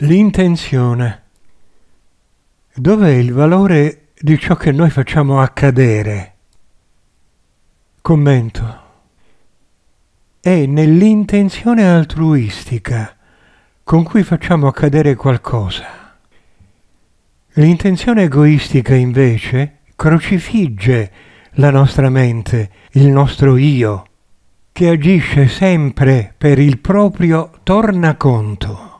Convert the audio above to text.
L'intenzione. Dov'è il valore di ciò che noi facciamo accadere? Commento. È nell'intenzione altruistica con cui facciamo accadere qualcosa. L'intenzione egoistica invece crocifigge la nostra mente, il nostro io, che agisce sempre per il proprio tornaconto.